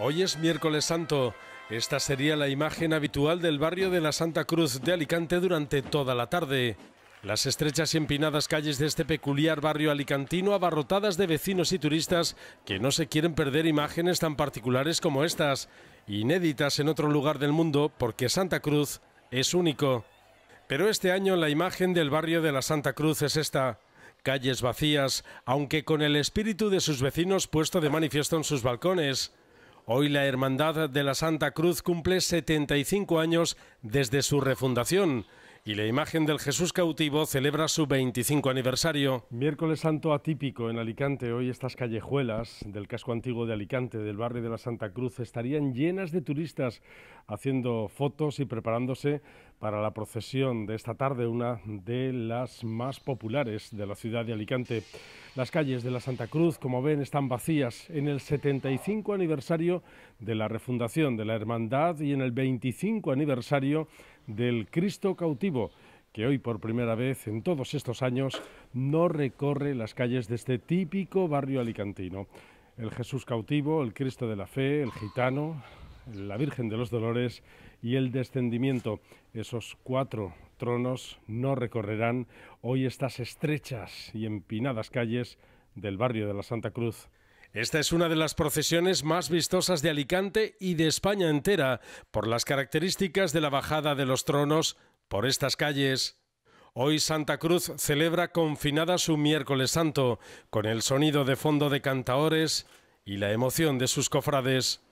Hoy es miércoles santo. Esta sería la imagen habitual del barrio de la Santa Cruz de Alicante durante toda la tarde. Las estrechas y empinadas calles de este peculiar barrio alicantino abarrotadas de vecinos y turistas que no se quieren perder imágenes tan particulares como estas, inéditas en otro lugar del mundo porque Santa Cruz es único. Pero este año la imagen del barrio de la Santa Cruz es esta. Calles vacías, aunque con el espíritu de sus vecinos puesto de manifiesto en sus balcones. Hoy la Hermandad de la Santa Cruz cumple 75 años desde su refundación y la imagen del Jesús cautivo celebra su 25 aniversario. Miércoles Santo atípico en Alicante. Hoy estas callejuelas del casco antiguo de Alicante, del barrio de la Santa Cruz, estarían llenas de turistas haciendo fotos y preparándose para la procesión de esta tarde, una de las más populares de la ciudad de Alicante. Las calles de la Santa Cruz, como ven, están vacías en el 75 aniversario de la refundación de la Hermandad y en el 25 aniversario del Cristo cautivo, que hoy por primera vez en todos estos años no recorre las calles de este típico barrio alicantino. El Jesús cautivo, el Cristo de la Fe, el Gitano, la Virgen de los Dolores y el Descendimiento, esos cuatro tronos no recorrerán hoy estas estrechas y empinadas calles del barrio de la Santa Cruz. Esta es una de las procesiones más vistosas de Alicante y de España entera, por las características de la bajada de los tronos por estas calles. Hoy Santa Cruz celebra confinada su miércoles santo, con el sonido de fondo de cantaores y la emoción de sus cofrades.